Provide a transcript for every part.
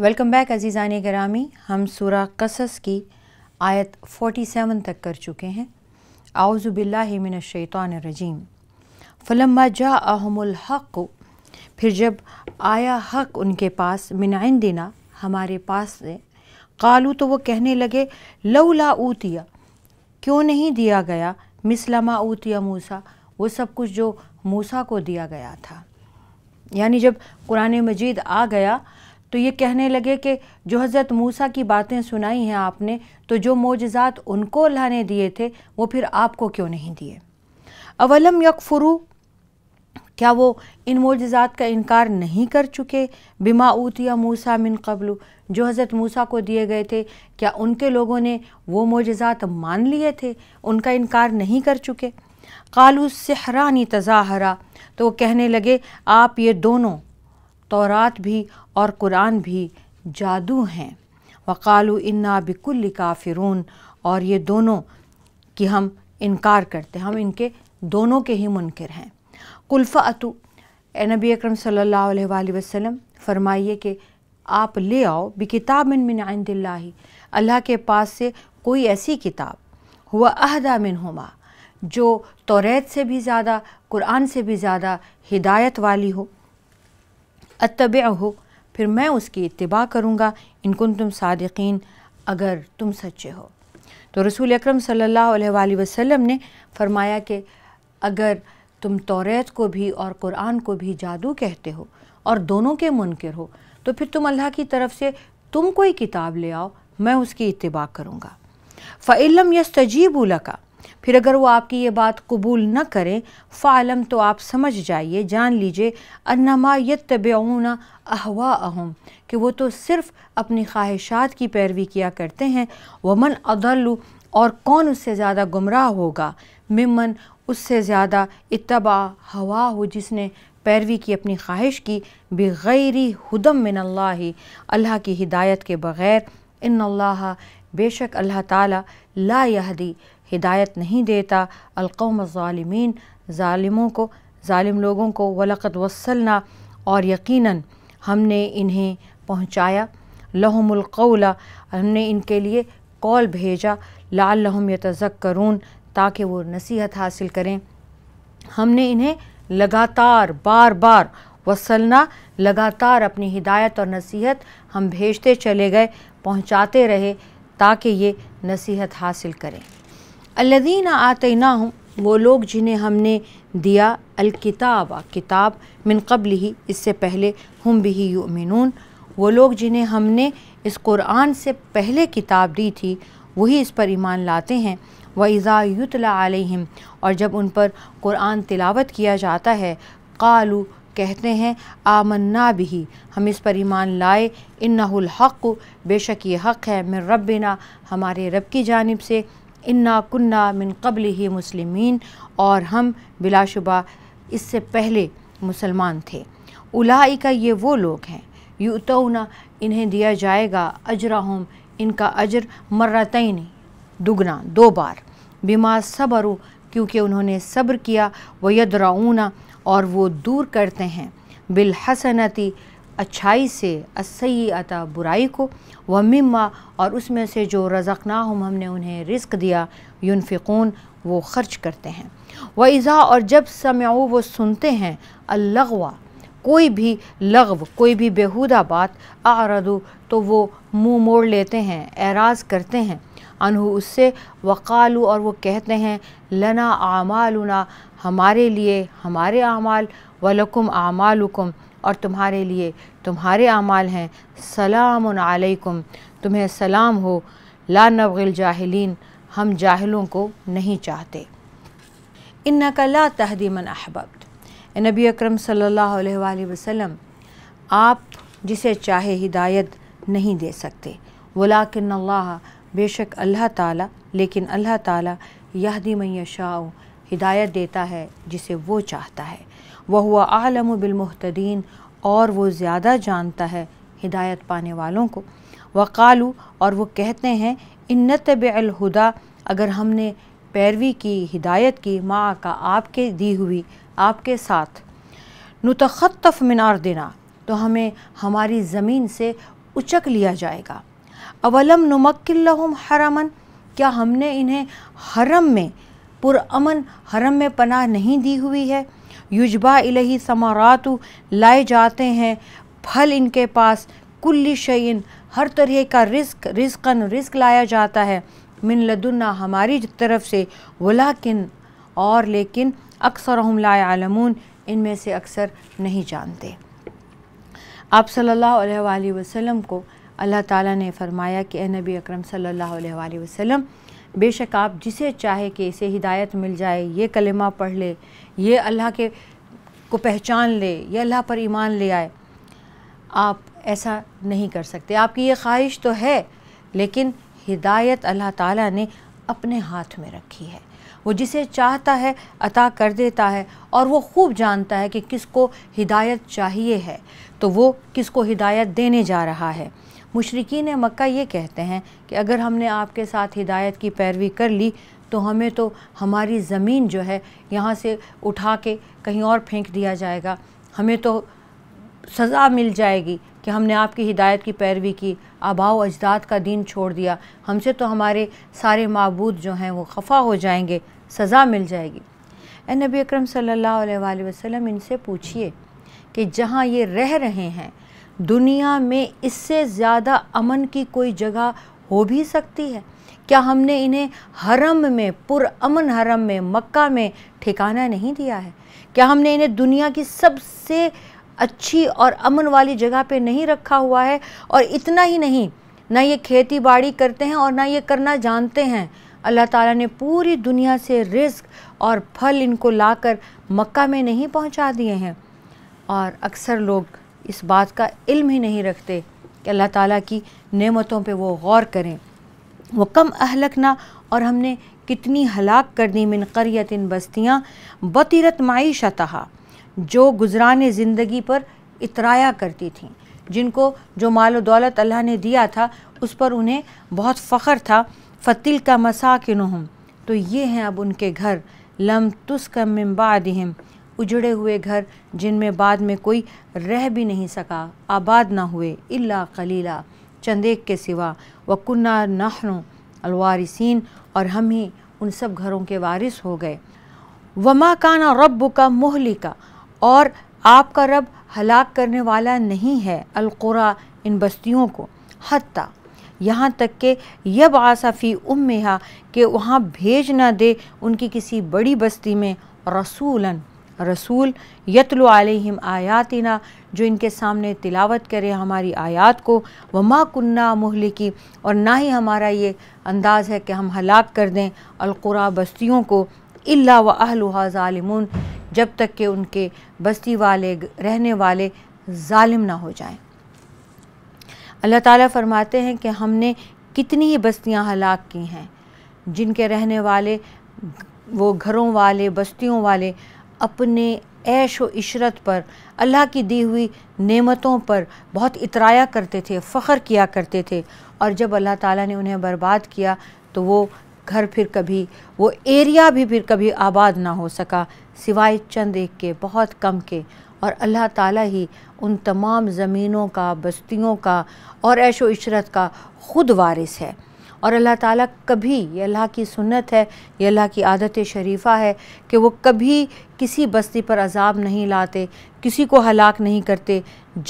welcome back अजीज़ान ग्रामी हम सूरा कसस की आयत 47 तक कर चुके हैं आउज़बिल्लिमिनशैतरजीम फ़लम्मा जा अहमुलहक़ फिर जब आया हक उनके पास मिनाइन दिना हमारे पास से कालू तो वो कहने लगे लौला ऊतिया क्यों नहीं दिया गया मिसलमा ऊतिया मूसा वो सब कुछ जो मूसा को दिया गया था यानी जब कुरान मजीद आ गया तो ये कहने लगे कि जो हज़रत मूसा की बातें सुनाई हैं आपने तो जो मोजात उनको अल्लाह ने दिए थे वो फिर आपको क्यों नहीं दिए अवलम यकफुरू क्या वो इन मोजात का इनकार नहीं कर चुके बिमा ऊतिया मूसा मिन कबलू जो हज़रत मूसा को दिए गए थे क्या उनके लोगों ने वो मोजात मान लिए थे उनका इनकार नहीं कर चुके कालू सहरानी तजाहरा तो वो कहने लगे आप ये दोनों तौरात भी और कुरान भी जादू हैं वक़ालु इन्ना बिकुल काफिरून और ये दोनों कि हम इनकार करते हैं हम इनके दोनों के ही मुनकर हैं कुल्फ़ अतु ए नबी अक्रम सल्ला वसम फरमाइए कि आप ले आओ बे किताब मिन आंदिल्ला अल्लाह के पास से कोई ऐसी किताब हुआ अहदा मिन हुमा जो तोरेत से भी ज़्यादा कुरान से भी ज़्यादा हिदायत वाली हो अतब हो फिर मैं उसकी इतबा करूँगा इनकुन तुम सादिकीन अगर तुम सच्चे हो तो रसूल अक्रम सल्ला वसम ने फरमाया कि अगर तुम तोरेत को भी और कुरान को भी जादू कहते हो और दोनों के मुनकर हो तो फिर तुम अल्लाह की तरफ से तुम कोई किताब ले आओ मैं उसकी इतबा करूँगा फ़ैलम यस्तजीब उलका फिर अगर वो आपकी ये बात कबूल न करें फ़ालम तो आप समझ जाइए जान लीजिए अन्नमा यतबूना अहवा अहम कि वो तो सिर्फ़ अपनी ख्वाहिशात की पैरवी किया करते हैं वमन अदल और कौन उससे ज़्यादा गुमराह होगा मिमन उससे ज़्यादा इतबा हवा हो जिसने पैरवी की अपनी ख्वाहिश की बैरी हदम मिन अल्लाह की हिदायत के बग़ैर इन अल्लाह बेशक अल्लाह ताली ला यहदी हिदायत नहीं देता अलकौम ालमीन ालिमों को ालिम लोगों को वलक़त वसलना और यकीनन हमने इन्हें पहुँचाया लहमुलकौला हमने इनके लिए कॉल भेजा लाल लहम यतज़क्रून ताकि वो नसीहत हासिल करें हमने इन्हें लगातार बार बार वसलना लगातार अपनी हिदायत और नसीहत हम भेजते चले गए पहुँचाते रहे ताकि ये नसीहत हासिल करें अलदीन आते ना हूँ वो लोग जिन्हें हमने दिया अलकिताब किताब मिन कबल ही इससे पहले हम भी ही वो लोग जिन्हें हमने इस कुरान से पहले किताब दी थी वही इस पर ईमान लाते हैं व इज़ा युतला और जब उन पर कुरान तिलावत किया जाता है कालू कहते हैं आमन्ना भी हम इस पर ईमान लाए इन्ना हक़ बेशक ये हक़ है मिर रबना हमारे रब की जानब से इन्ना कुन्ना मिन कबल ही मुसलमिन और हम बिलाशुबा इससे पहले मुसलमान थे उलाई का ये वो लोग हैं यूतोना इन्हें दिया जाएगा हम इनका अजर मर्रतन दुगना दो बार बीमा सबर क्योंकि उन्होंने सब्र किया यदराऊना और वो दूर करते हैं बिलहसनती अच्छाई से असई अता बुराई को व मिम्मा और उसमें से जो रज़क ना हम हमने उन्हें रिस्क दिया यूनफ़िकून वो ख़र्च करते हैं व इज़ा और जब समयाऊ वो सुनते हैं अलगवा कोई भी लगव कोई भी बेहूदा बात आरदू तो वो मुंह मोड़ लेते हैं एराज करते हैं अनहु उससे वकालू और वो कहते हैं लना आमालुना हमारे लिए हमारे आमाल वलकुम आमालुकुम और तुम्हारे लिए तुम्हारे अमाल हैं सलाम अलैकुम तुम्हें सलाम हो ला नबिल जाहलीन हम जाहलों को नहीं चाहते इन नकला तहदीमन अहबब्त नबी अक्रम सल्ला अलैहि आप जिसे चाहे हिदायत नहीं दे सकते वलाकिन अल्लाह बेशक अल्लाह ताला लेकिन अल्लाह ताला यहदी मैशा हिदायत देता है जिसे वो चाहता है वह हुआ आलम बिलमहतदीन और वो ज़्यादा जानता है हिदायत पाने वालों को वक़ालू और वो कहते हैं इन तब अगर हमने पैरवी की हिदायत की माँ का आपके दी हुई आपके साथ नुतखतफ मीनार देना तो हमें हमारी ज़मीन से उचक लिया जाएगा अवलम नमक्म हरमन क्या हमने इन्हें हरम में पुरमन हरम में पनाह नहीं दी हुई है युजबा इलही समारातु लाए जाते हैं फल इनके पास कुल्ली शयन हर तरह का रिस्क रिस्कन रिस्क लाया जाता है मिन लदुन्ना हमारी तरफ से वलाकिन और लेकिन अक्सर हम इन इनमें से अक्सर नहीं जानते आप सल्लल्लाहु अलैहि वसल्लम को अल्लाह ताला ने फरमाया कि ए नबी अकरम सल्लल्लाहु अलैहि वसल्लम बेशक आप जिसे चाहे कि इसे हिदायत मिल जाए ये कलमा पढ़ ले ये अल्लाह के को पहचान ले ये अल्लाह पर ईमान ले आए आप ऐसा नहीं कर सकते आपकी ये ख्वाहिश तो है लेकिन हिदायत अल्लाह ताला ने अपने हाथ में रखी है वो जिसे चाहता है अता कर देता है और वो खूब जानता है कि किसको हिदायत चाहिए है तो वो किसको हिदायत देने जा रहा है मुशरकिन मक्का ये कहते हैं कि अगर हमने आपके साथ हिदायत की पैरवी कर ली तो हमें तो हमारी ज़मीन जो है यहाँ से उठा के कहीं और फेंक दिया जाएगा हमें तो सज़ा मिल जाएगी कि हमने आपकी हिदायत की पैरवी की आबाव अजदाद का दीन छोड़ दिया हमसे तो हमारे सारे मबूद जो हैं वो खफा हो जाएंगे सज़ा मिल जाएगी ए नबी अक्रम सल्ला वसम इनसे पूछिए कि जहाँ ये रह रहे हैं दुनिया में इससे ज़्यादा अमन की कोई जगह हो भी सकती है क्या हमने इन्हें हरम में पुरअमन हरम में मक्का में ठिकाना नहीं दिया है क्या हमने इन्हें दुनिया की सबसे अच्छी और अमन वाली जगह पे नहीं रखा हुआ है और इतना ही नहीं ना ये खेती बाड़ी करते हैं और ना ये करना जानते हैं अल्लाह ताला ने पूरी दुनिया से रिस्क और फल इनको लाकर मक्का में नहीं पहुंचा दिए हैं और अक्सर लोग इस बात का इल्म ही नहीं रखते कि अल्लाह ताला की नेमतों पे वो गौर करें वो कम अहलकना और हमने कितनी हलाक कर दी मिन इन बस्तियाँ बतीरत माईशतः जो गुजरान ज़िंदगी पर इतराया करती थी जिनको जो माल दौलत अल्लाह ने दिया था उस पर उन्हें बहुत फ़ख्र था फ़तिल का मसा हूँ तो ये हैं अब उनके घर लम तुस्कम हिम उजड़े हुए घर जिनमें बाद में कोई रह भी नहीं सका आबाद ना हुए इल्ला कलीला चंद एक के सिवा वकुन्ना नहनु अलवारिसिन और हम ही उन सब घरों के वारिस हो गए वमा काना रब का मोहली का और आपका रब हलाक करने वाला नहीं है अलकुरा इन बस्तियों को हती यहाँ तक कि यब आसाफ़ी उम्मेहा के वहाँ भेज ना दे उनकी किसी बड़ी बस्ती में रसूलन रसूल यतलो आलिम आयातना जो इनके सामने तिलावत करे हमारी आयात को वमा कुन्ना मुहल की और ना ही हमारा ये अंदाज़ है कि हम हलाक कर दें अलकुरा बस्तियों को अला व अहलहा जब तक कि उनके बस्ती वाले रहने वाले ालिम ना हो जाएं अल्लाह ताला फरमाते हैं कि हमने कितनी ही बस्तियां हलाक की हैं जिनके रहने वाले वो घरों वाले बस्तियों वाले अपने ऐश व इशरत पर अल्लाह की दी हुई नेमतों पर बहुत इतराया करते थे फ़ख्र किया करते थे और जब अल्लाह ताला ने उन्हें बर्बाद किया तो वो घर फिर कभी वो एरिया भी फिर कभी आबाद ना हो सका सिवाय चंद एक के बहुत कम के और अल्लाह ताला ही उन तमाम ज़मीनों का बस्तियों का और ऐशो इशरत का ख़ुद वारिस है और अल्लाह ताला कभी ये अल्लाह की सुन्नत है ये अल्लाह की आदत शरीफ़ा है कि वो कभी किसी बस्ती पर अजाब नहीं लाते किसी को हलाक नहीं करते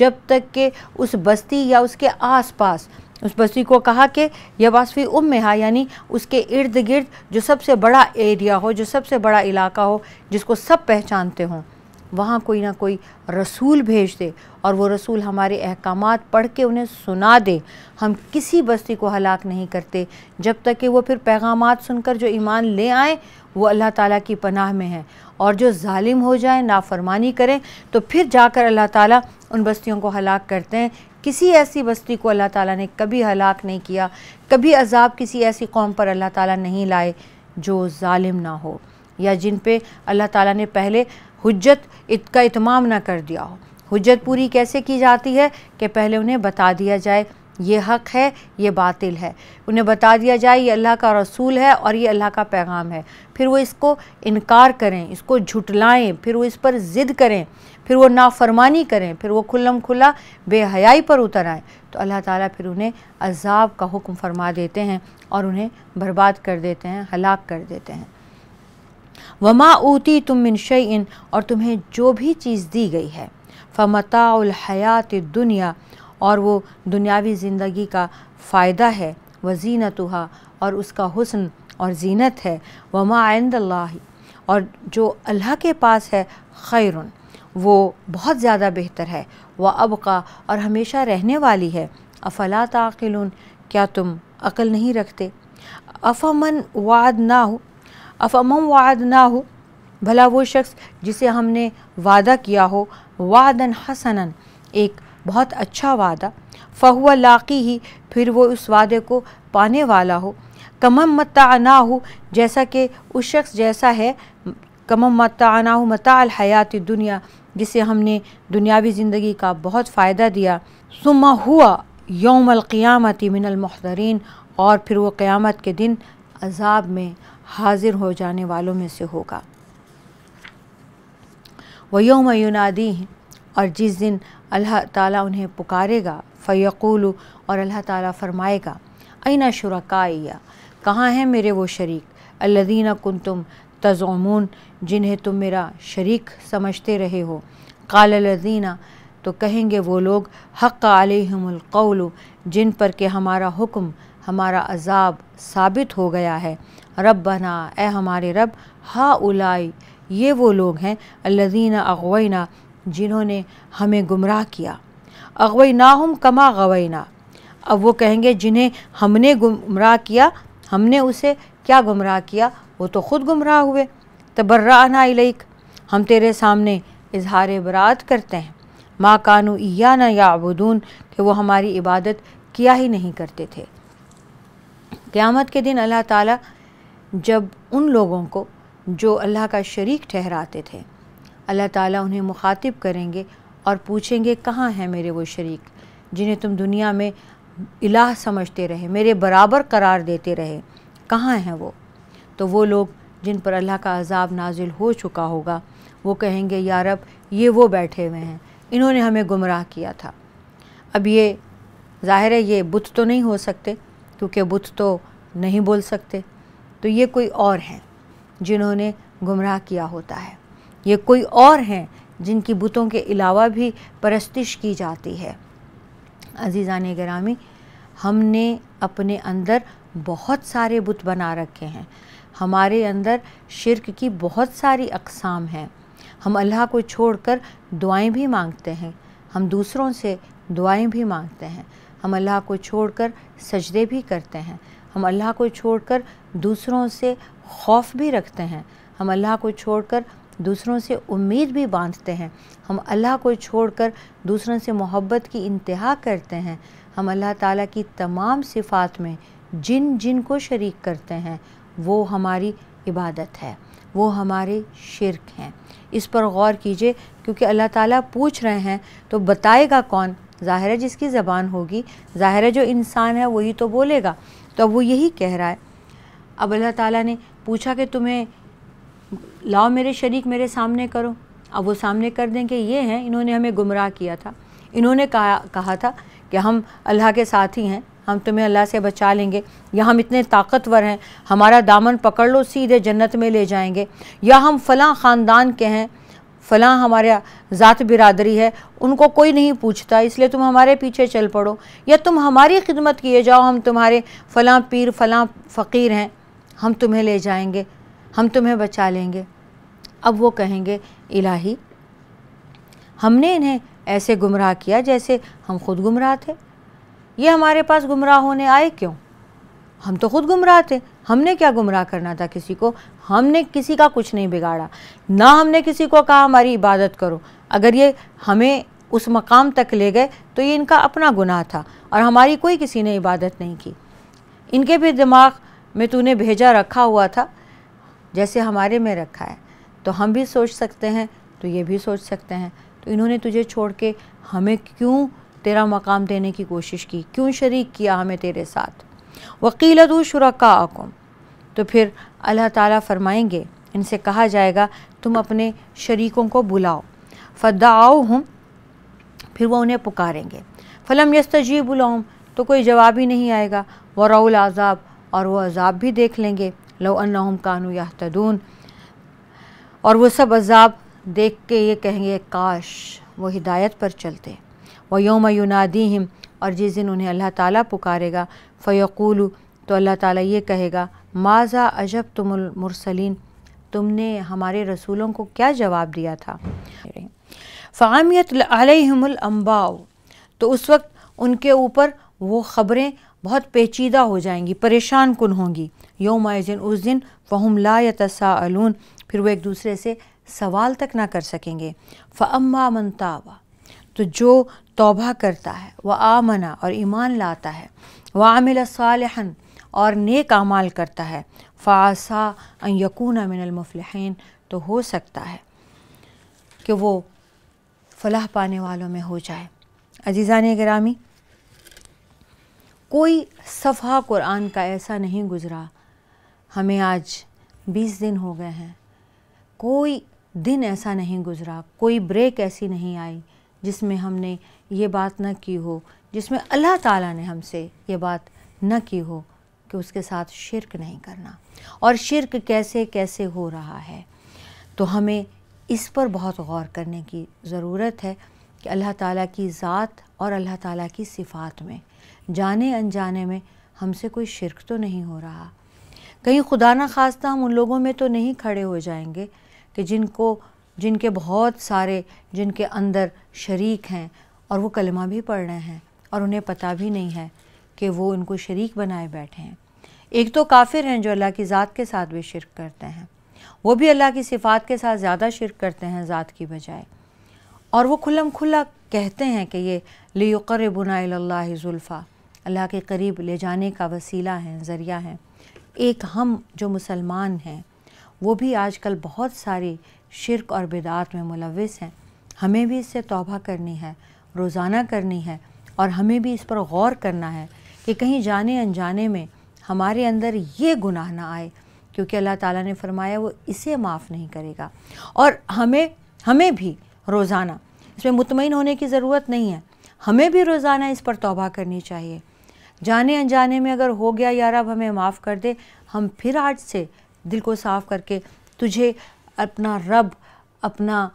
जब तक कि उस बस्ती या उसके आस पास उस बस्ती को कहा कि यह वास्फी उम हा यानी उसके इर्द गिर्द जो सबसे बड़ा एरिया हो जो सबसे बड़ा इलाका हो जिसको सब पहचानते हों वहाँ कोई ना कोई रसूल भेज दे और वो रसूल हमारे अहकाम पढ़ के उन्हें सुना दे हम किसी बस्ती को हलाक नहीं करते जब तक कि वो फिर पैगाम सुनकर जो ईमान ले आए वो अल्लाह ताला की पनाह में है और जो ालिम हो जाए नाफरमानी करें तो फिर जाकर अल्लाह ताला उन बस्तियों को हलाक करते हैं किसी ऐसी बस्ती को अल्लाह ताला ने कभी हलाक नहीं किया कभी अजाब किसी ऐसी कौम पर अल्लाह ताला नहीं लाए जो जालिम ना हो या जिन पे अल्लाह ताला ने पहले इत का इतमाम ना कर दिया हो हजत पूरी कैसे की जाती है कि पहले उन्हें बता दिया जाए ये हक है ये बातिल है उन्हें बता दिया जाए ये अल्लाह का रसूल है और ये अल्लाह का पैगाम है फिर वो इसको इनकार करें इसको झुटलाएं फिर वो इस पर ज़िद करें फिर वो नाफरमानी करें फिर वो खुल्लम खुला बेहयाई पर उतर आएँ तो अल्लाह ताला फिर उन्हें अजाब का हुक्म फरमा देते हैं और उन्हें बर्बाद कर देते हैं हलाक कर देते हैं वमा ऊती तुम मिन शयन और तुम्हें जो भी चीज़ दी गई है हयात दुनिया और वो दुनियावी ज़िंदगी का फ़ायदा है व जीनतहा और उसका हुस्न और जीनत है वमा आइंदल्ला और जो अल्लाह के पास है खैर वो बहुत ज़्यादा बेहतर है वह अबका और हमेशा रहने वाली है अफला ताकिल क्या तुम अकल नहीं रखते अफमन वाद ना हो अफम वाद ना हो भला वो शख्स जिसे हमने वादा किया हो वादन हसनन एक बहुत अच्छा वादा फ़हुआ लाकी ही फिर वो उस वादे को पाने वाला हो कमम मताना हो जैसा कि उस शख्स जैसा है कमम मताना हो मताल हयात दुनिया जिसे हमने दुनियावी ज़िंदगी का बहुत फ़ायदा दिया सुमा हुआ यौमल क़ियामती मिनल मुहदरीन और फिर वो क़्यामत के दिन अजाब में हाजिर हो जाने वालों में से होगा वयोम युनादी और जिस दिन अल्लाह ताला उन्हें पुकारेगा फ़ैकुल और अल्लाह ताला फरमाएगा अना शुरकाया कहाँ हैं मेरे वो शरीक अल्लदीना कुन तुम तज़मून जिन्हें तुम मेरा शरीक समझते रहे हो कालदीना तो कहेंगे वो लोग हक़ आलहमकौल जिन पर के हमारा हुक्म हमारा अजाब साबित हो गया है रब बना ए हमारे रब हा उलाई ये वो लोग हैं अल्लजीना अगवैना जिन्होंने हमें गुमराह किया ना हम कमा गवैना अब वो कहेंगे जिन्हें हमने गुमराह किया हमने उसे क्या गुमराह किया वो तो ख़ुद गुमराह हुए तबर्राना इलैक हम तेरे सामने इजहार बरात करते हैं माँ कानू या ना या अबूदून कि वो हमारी इबादत किया ही नहीं करते थे क़्यामत के दिन अल्लाह ताला जब उन लोगों को जो अल्लाह का शरीक ठहराते थे अल्लाह ताला उन्हें मुखातिब करेंगे और पूछेंगे कहाँ हैं मेरे वो शरीक जिन्हें तुम दुनिया में इलाह समझते रहे मेरे बराबर करार देते रहे कहाँ हैं वो तो वो लोग जिन पर अल्लाह का अजाब नाजिल हो चुका होगा वो कहेंगे यारब ये वो बैठे हुए हैं इन्होंने हमें गुमराह किया था अब ये ज़ाहिर है ये बुत तो नहीं हो सकते क्योंकि बुत तो नहीं बोल सकते तो ये कोई और हैं जिन्होंने गुमराह किया होता है ये कोई और हैं जिनकी बुतों के अलावा भी परस्तिश की जाती है अजीज़ान ग्रामी हमने अपने अंदर बहुत सारे बुत बना रखे हैं हमारे अंदर शिरक की बहुत सारी अकसाम हैं हम अल्लाह को छोड़कर दुआएं भी मांगते हैं हम दूसरों से दुआएं भी मांगते हैं हम अल्लाह को छोड़कर सजदे भी करते हैं हम अल्लाह को छोड़कर दूसरों से खौफ भी रखते हैं हम अल्लाह को छोड़कर दूसरों से उम्मीद भी बांधते हैं हम अल्लाह को छोड़कर दूसरों से मोहब्बत की इंतहा करते हैं हम अल्लाह ताला की तमाम सिफ़ात में जिन जिन को शरीक करते हैं वो हमारी इबादत है वो हमारे शिरक हैं इस पर गौर कीजिए क्योंकि अल्लाह ताला पूछ रहे हैं तो बताएगा कौन ज़ाहिर है जिसकी ज़बान होगी ज़ाहिर है जो इंसान है वही तो बोलेगा तो वो यही कह रहा है अब अल्लाह ताला ने पूछा कि तुम्हें लाओ मेरे शरीक मेरे सामने करो अब वो सामने कर देंगे ये हैं इन्होंने हमें गुमराह किया था इन्होंने कहा कहा था कि हम अल्लाह के साथ ही हैं हम तुम्हें अल्लाह से बचा लेंगे या हम इतने ताकतवर हैं हमारा दामन पकड़ लो सीधे जन्नत में ले जाएंगे या हम फ़लाँ ख़ानदान के हैं फ़लाँ हमारे ज़ात बिरादरी है उनको कोई नहीं पूछता इसलिए तुम हमारे पीछे चल पड़ो या तुम हमारी खिदमत किए जाओ हम तुम्हारे फ़लाँ पीर फ़लाँ फ़कीर हैं हम तुम्हें ले जाएंगे हम तुम्हें बचा लेंगे अब वो कहेंगे इलाही हमने इन्हें ऐसे गुमराह किया जैसे हम खुद गुमराह थे ये हमारे पास गुमराह होने आए क्यों हम तो खुद गुमराह थे हमने क्या गुमराह करना था किसी को हमने किसी का कुछ नहीं बिगाड़ा ना हमने किसी को कहा हमारी इबादत करो अगर ये हमें उस मकाम तक ले गए तो ये इनका अपना गुनाह था और हमारी कोई किसी ने इबादत नहीं की इनके भी दिमाग में तूने भेजा रखा हुआ था जैसे हमारे में रखा है तो हम भी सोच सकते हैं तो ये भी सोच सकते हैं तो इन्होंने तुझे छोड़ के हमें क्यों तेरा मकाम देने की कोशिश की क्यों शरीक किया हमें तेरे साथ वकील दू शुरा तो फिर अल्लाह ताला फरमाएंगे इनसे कहा जाएगा तुम अपने शरीकों को बुलाओ फ़दाओ हम फिर वो उन्हें पुकारेंगे फ़लम यस्तजी उलौम तो कोई जवाब ही नहीं आएगा वरउल आज़ाब और वो अजाब भी देख लेंगे लो अनहम कानू याहतदून और वो सब अजाब देख के ये कहेंगे काश वो हिदायत पर चलते व योम युनादी हिम और जिस दिन उन्हें अल्लाह ताला पुकारेगा फ़यकूल तो अल्लाह ताला ये कहेगा माजा अजब तुमसलिन तुमने हमारे रसूलों को क्या जवाब दिया था फ़ामियत अलहमलम्बाओ तो उस वक्त उनके ऊपर वो ख़बरें बहुत पेचीदा हो जाएंगी परेशान कन होंगी योम जिन उस दिन फ़हम ला या फिर वो एक दूसरे से सवाल तक ना कर सकेंगे फ़म्मा मनतावा तो जो तोबा करता है वह आमना और ईमान लाता है वामिल सालहन और नेक अमाल करता है फ़ासा यकून मिनलमफलहन तो हो सकता है कि वो फलाह पाने वालों में हो जाए अजीज़ान ग्रामी कोई सफ़ा कुरान का ऐसा नहीं गुज़रा हमें आज बीस दिन हो गए हैं कोई दिन ऐसा नहीं गुज़रा कोई ब्रेक ऐसी नहीं आई जिसमें हमने ये बात न की हो जिसमें अल्लाह ताला ने हमसे ये बात न की हो कि उसके साथ शिरक नहीं करना और शिरक कैसे कैसे हो रहा है तो हमें इस पर बहुत गौर करने की ज़रूरत है कि अल्लाह ताला की ज़ात और अल्लाह ताला की सिफ़ात में जाने अनजाने में हमसे कोई शिरक तो नहीं हो रहा कहीं खुदा ना खास्ता हम उन लोगों में तो नहीं खड़े हो जाएंगे कि जिनको जिनके बहुत सारे जिनके अंदर शरीक हैं और वो कलमा भी पढ़ रहे हैं और उन्हें पता भी नहीं है कि वो उनको शरीक बनाए बैठे हैं एक तो काफिर हैं जो अल्लाह की ज़ात के साथ भी शिरक करते हैं वो भी अल्लाह की सिफ़ात के साथ ज़्यादा शिरक करते हैं ज़ात की बजाय और वो खुलम खुला कहते हैं कि ये लियकर बुना जुल्फ़ा अल्लाह के करीब ले जाने का वसीला है ज़रिया है एक हम जो मुसलमान हैं वो भी आजकल बहुत सारी शिरक और बिदात में मुलविस हैं हमें भी इससे तोबा करनी है रोज़ाना करनी है और हमें भी इस पर गौर करना है कि कहीं जाने अनजाने में हमारे अंदर ये गुनाह ना आए क्योंकि अल्लाह ताला ने फरमाया वो इसे माफ़ नहीं करेगा और हमें हमें भी रोज़ाना इसमें मुतमिन होने की ज़रूरत नहीं है हमें भी रोज़ाना इस पर तोबा करनी चाहिए जाने अनजाने में अगर हो गया यार अब हमें माफ़ कर दे हम फिर आज से दिल को साफ़ करके तुझे अपना रब अपना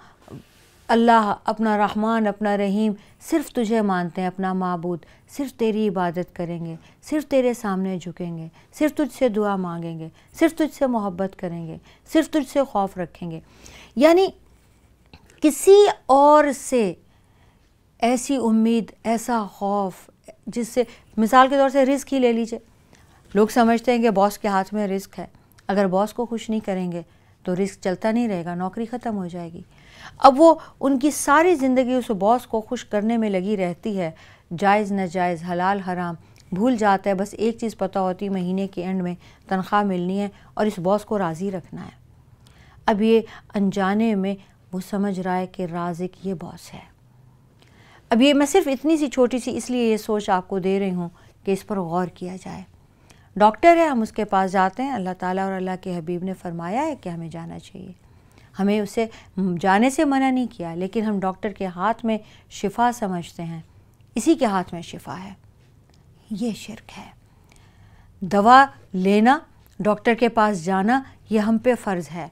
अल्लाह अपना रहमान अपना रहीम सिर्फ़ तुझे मानते हैं अपना मबूद सिर्फ तेरी इबादत करेंगे सिर्फ तेरे सामने झुकेंगे सिर्फ तुझसे दुआ मांगेंगे सिर्फ तुझसे मोहब्बत करेंगे सिर्फ तुझसे खौफ रखेंगे यानी किसी और से ऐसी उम्मीद ऐसा खौफ जिससे मिसाल के तौर से रिस्क ही ले लीजिए लोग समझते हैं कि बॉस के हाथ में रिस्क है अगर बॉस को खुश नहीं करेंगे तो रिस्क चलता नहीं रहेगा नौकरी ख़त्म हो जाएगी अब वो उनकी सारी ज़िंदगी उस बॉस को खुश करने में लगी रहती है जायज़ नाजायज़ हलाल हराम भूल जाता है बस एक चीज़ पता होती है महीने के एंड में तनख्वाह मिलनी है और इस बॉस को राज़ी रखना है अब ये अनजाने में वो समझ रहा है कि राजिक ये बॉस है अब ये मैं सिर्फ इतनी सी छोटी सी इसलिए ये सोच आपको दे रही हूँ कि इस पर गौर किया जाए डॉक्टर है हम उसके पास जाते हैं अल्लाह ताला और अल्लाह के हबीब ने फरमाया है कि हमें जाना चाहिए हमें उसे हम्म, जाने से मना नहीं किया लेकिन हम डॉक्टर के हाथ में शिफा समझते हैं इसी के हाथ में शिफा है ये शिरक है दवा लेना डॉक्टर के पास जाना ये हम पे फ़र्ज़ है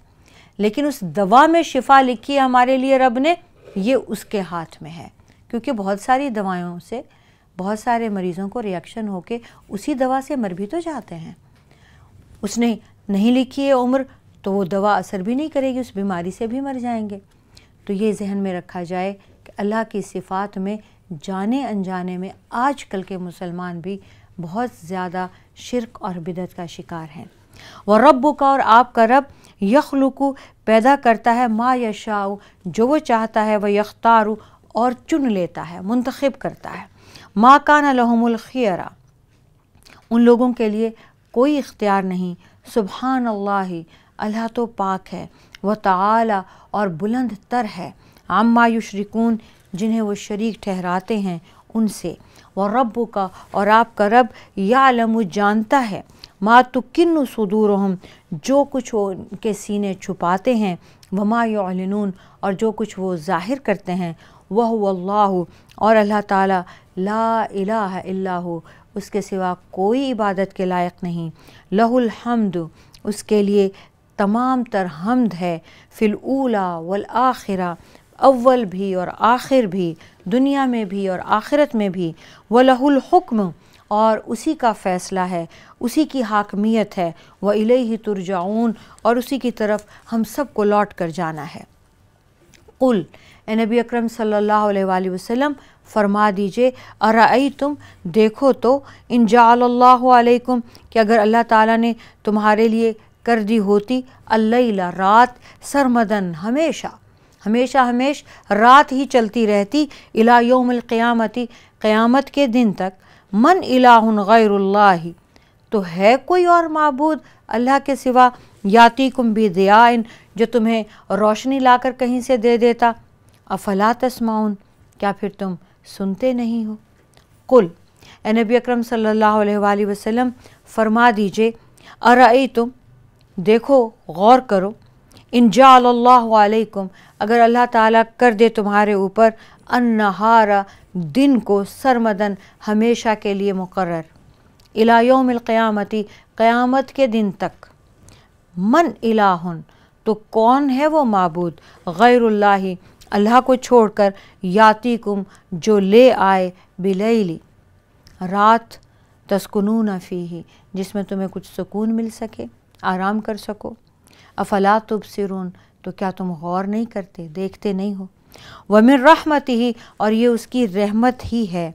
लेकिन उस दवा में शिफा लिखी है हमारे लिए रब ने ये उसके हाथ में है क्योंकि बहुत सारी दवाओं से बहुत सारे मरीज़ों को रिएक्शन होके उसी दवा से मर भी तो जाते हैं उसने नहीं लिखी है उम्र तो वो दवा असर भी नहीं करेगी उस बीमारी से भी मर जाएंगे तो ये जहन में रखा जाए कि अल्लाह की सिफ़ात में जाने अनजाने में आजकल के मुसलमान भी बहुत ज़्यादा शिरक और बिदत का शिकार हैं व रब का और आपका रब यखलुकू पैदा करता है मा यशाओ जो वो चाहता है वह यख्तारू और चुन लेता है मुंतखब करता है माँ काना लहमुलखियरा उन लोगों के लिए कोई इख्तियार नहीं सुबहान अल्लाह अल्लाह तो पाक है वह ताला और बुलंद तर है आम युशरिकून जिन्हें वो शरीक ठहराते हैं उनसे व रब का और आपका रब या आलम जानता है माँ तो किन्न सदूर हम जो कुछ वो उनके सीने छुपाते हैं वमा यनून और जो कुछ वो जाहिर करते हैं वह अल्लाह और अल्लाह ताला ला इलाह इल्ला उसके सिवा कोई इबादत के लायक नहीं लहुल हमद उसके लिए तमाम तर हमद है फ़िलूला वल आखिरा अव्वल भी और आखिर भी दुनिया में भी और आखिरत में भी वलहुल हुक्म और उसी का फ़ैसला है उसी की हाकमियत है व इले ही तुरजाऊन और उसी की तरफ हम सबको लौट कर जाना है कुल ए नबी अकरम सल्लल्लाहु अलैहि वसल्लम फरमा दीजिए अराई तुम देखो तो इन जाल्लाकुम कि अगर अल्लाह ताला ने तुम्हारे लिए कर दी होती अल्लैला रात सरमदन हमेशा हमेशा हमेश रात ही चलती रहती इला योम क़यामती क़यामत के दिन तक मन इलाहन तो है कोई और मबूद अल्लाह के सिवा याति कुम्बी दयान जो तुम्हें रोशनी लाकर कहीं से दे देता अफला तस्माउन क्या फिर तुम सुनते नहीं हो कुल नबी अक्रम सल्लल्लाहु अलैहि वसल्लम फरमा दीजिए अरा तुम देखो गौर करो इन जाल्लाम अगर अल्लाह ताला कर दे तुम्हारे ऊपर अनहारा दिन को सरमदन हमेशा के लिए मुकर इलायोमक़यामती क़यामत के दिन तक मन इलाहन तो कौन है वो मबूद गैरुल्लाही अल्लाह को छोड़कर यातीकुम कुम जो ले आए बिलैली रात नफ़ी ही जिसमें तुम्हें कुछ सुकून मिल सके आराम कर सको अफला तुब सिरून तो क्या तुम गौर नहीं करते देखते नहीं हो वमिन रहमत ही और ये उसकी रहमत ही है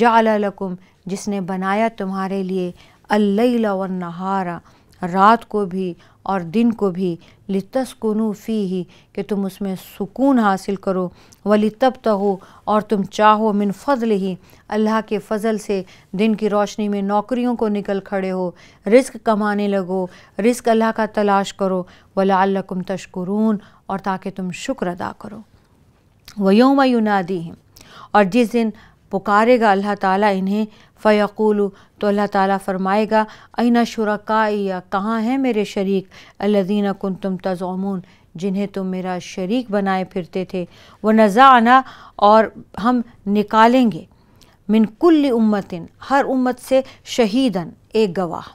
जालकुम जिसने बनाया तुम्हारे लिए अल्ला नहारा रात को भी और दिन को भी लितस्कुनु फ़ी ही कि तुम उसमें सुकून हासिल करो वली तब तहो और तुम चाहो मिन फ़जल ही अल्लाह के फ़जल से दिन की रोशनी में नौकरियों को निकल खड़े हो रिस्क कमाने लगो रिस्क अल्लाह का तलाश करो वलाकुम तशकुरून और ताकि तुम शुक्र अदा करो वयोम युनादी और जिस दिन पुकारेगा अल्लाह ताला इन्हें फ़यकूलू तो अल्लाह ताला फ़रमाएगा अना शुरका या कहाँ हैं मेरे शरीक अल्लादीन कन तुम तज़मून जिन्हें तुम मेरा शरीक बनाए फिरते थे व नज़ा आना और हम निकालेंगे मिनकुल्ल उम्मतिन हर उम्मत से शहीदन एक गवाह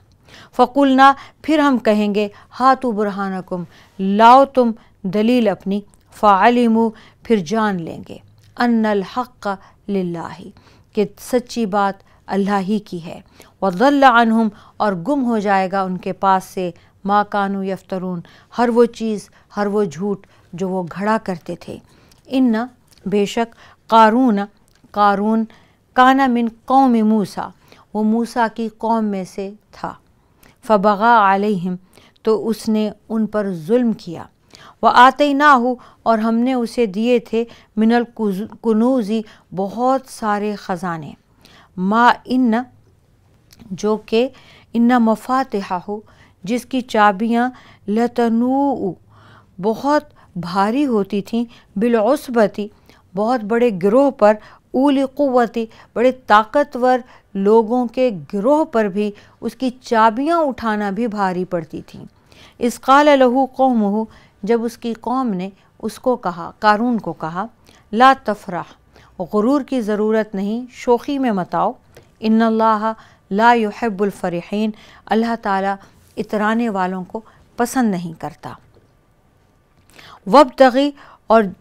फ़कुलना फिर हम कहेंगे हाथु बुरहानकुम लाओ तुम दलील अपनी फ़ालिमु फिर जान लेंगे अनल हक़ लाही कि सच्ची बात अल्लाह ही की है वज़ल्लाम और गुम हो जाएगा उनके पास से माँ कानू यफ्तरून हर वो चीज़ हर वो झूठ जो वो घड़ा करते थे इन बेशक कारून कारून काना मिन कौम मूसा वो मूसा की कौम में से था फ़बगा आलिम तो उसने उन पर जुल्म किया व आते ही ना हो और हमने उसे दिए थे मिनल कनूजी बहुत सारे ख़जाने मा इन जो कि इन्ना मफातहा हो जिसकी चाबियाँ लतनू बहुत भारी होती थीं बिलौसबती बहुत बड़े ग्रोह पर ऊली क़वती बड़े ताकतवर लोगों के ग्रोह पर भी उसकी चाबियाँ उठाना भी भारी पड़ती थीं इसकाल लहू कौम जब उसकी कौम ने उसको कहा कारून को कहा ला तफरा गुरूर की ज़रूरत नहीं शोखी में मताओ इन ला युहब्बुलफ़रहन अल्लाह ताला इतराने वालों को पसंद नहीं करता वब तगी और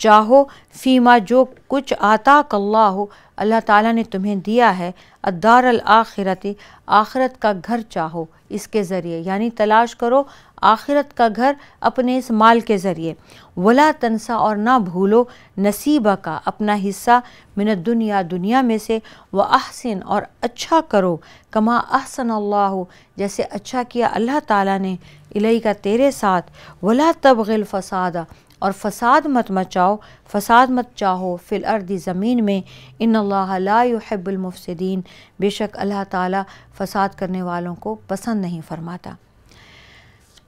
चाहो फीमा जो कुछ आता कल्ला हो अल्लाह ताला ने तुम्हें दिया है अदार आखिरत आखिरत का घर चाहो इसके ज़रिए यानी तलाश करो आखिरत का घर अपने इस माल के ज़रिए वला तनसा और ना भूलो नसीबा का अपना हिस्सा मिनत दुनिया दुनिया में से व अहसिन और अच्छा करो कमा अहसन अल्लाह जैसे अच्छा किया अल्लाह ताला ने इलई का तेरे साथ वला तबगिल फसादा और फसाद मत मचाओ फसाद मत चाहो फिल अर्दी ज़मीन में इन अल्लाहबुलमुफ़सदीन बेशक अल्लाह ताला फसाद करने वालों को पसंद नहीं फरमाता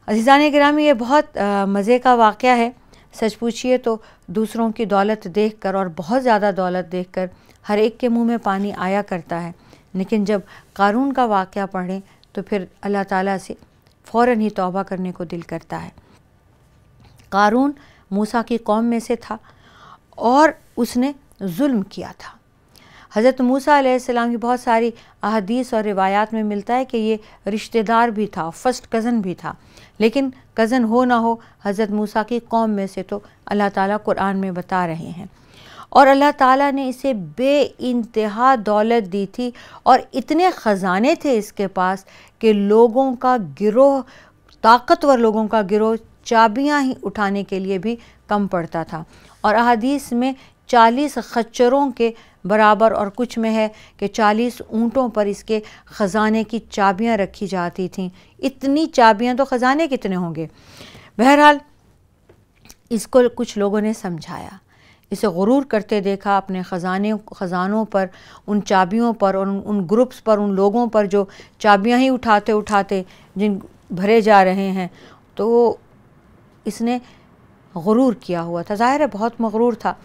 अजीज़ान ग्रामी ये बहुत मज़े का वाक़ है सच पूछिए तो दूसरों की दौलत देख कर और बहुत ज़्यादा दौलत देख कर हर एक के मुँह में पानी आया करता है लेकिन जब कारून का वाक़ पढ़ें तो फिर अल्लाह ताली से फ़ौर ही तोबा करने को दिल करता है कारून मूसा की कौम में से था और उसने जुल्म किया था हज़रत मूसा की बहुत सारी अहदीस और रिवायात में मिलता है कि ये रिश्तेदार भी था फर्स्ट कज़न भी था लेकिन कज़न हो ना हो हज़रत मूसा की कौम में से तो अल्लाह ताला कुरान में बता रहे हैं और अल्लाह ताला ने इसे बे इंतहा दौलत दी थी और इतने ख़जाने थे इसके पास कि लोगों का गिरोह ताकतवर लोगों का गिरोह चाबियां ही उठाने के लिए भी कम पड़ता था और अदीस में चालीस खच्चरों के बराबर और कुछ में है कि चालीस ऊँटों पर इसके ख़जाने की चाबियाँ रखी जाती थीं इतनी चाबियाँ तो ख़जाने कितने होंगे बहरहाल इसको कुछ लोगों ने समझाया इसे गुरूर करते देखा अपने ख़जाने ख़जानों पर उन चाबियों पर और उन, उन ग्रुप्स पर उन लोगों पर जो चाबियाँ ही उठाते उठाते जिन भरे जा रहे हैं तो इसने गुरूर किया हुआ था ज़ाहिर है बहुत मगरूर था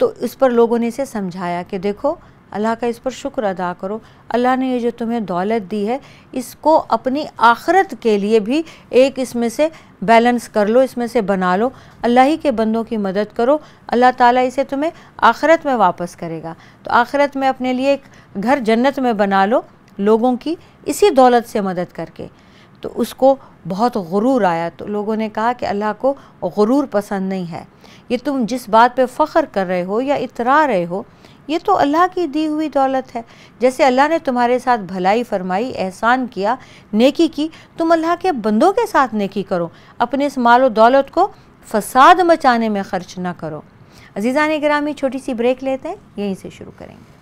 तो इस पर लोगों ने इसे समझाया कि देखो अल्लाह का इस पर शुक्र अदा करो अल्लाह ने ये जो तुम्हें दौलत दी है इसको अपनी आखरत के लिए भी एक इसमें से बैलेंस कर लो इसमें से बना लो अल्लाह ही के बंदों की मदद करो अल्लाह ताला इसे तुम्हें आखरत में वापस करेगा तो आखरत में अपने लिए एक घर जन्नत में बना लो लोगों की इसी दौलत से मदद करके तो उसको बहुत गुरूर आया तो लोगों ने कहा कि अल्लाह को गुरूर पसंद नहीं है ये तुम जिस बात पे फ़ख्र कर रहे हो या इतरा रहे हो ये तो अल्लाह की दी हुई दौलत है जैसे अल्लाह ने तुम्हारे साथ भलाई फरमाई एहसान किया नेकी की तुम अल्लाह के बंदों के साथ नेकी करो अपने इस माल दौलत को फसाद मचाने में ख़र्च ना करो अजीज़ा ने ग्रामी छोटी सी ब्रेक लेते हैं यहीं से शुरू करेंगे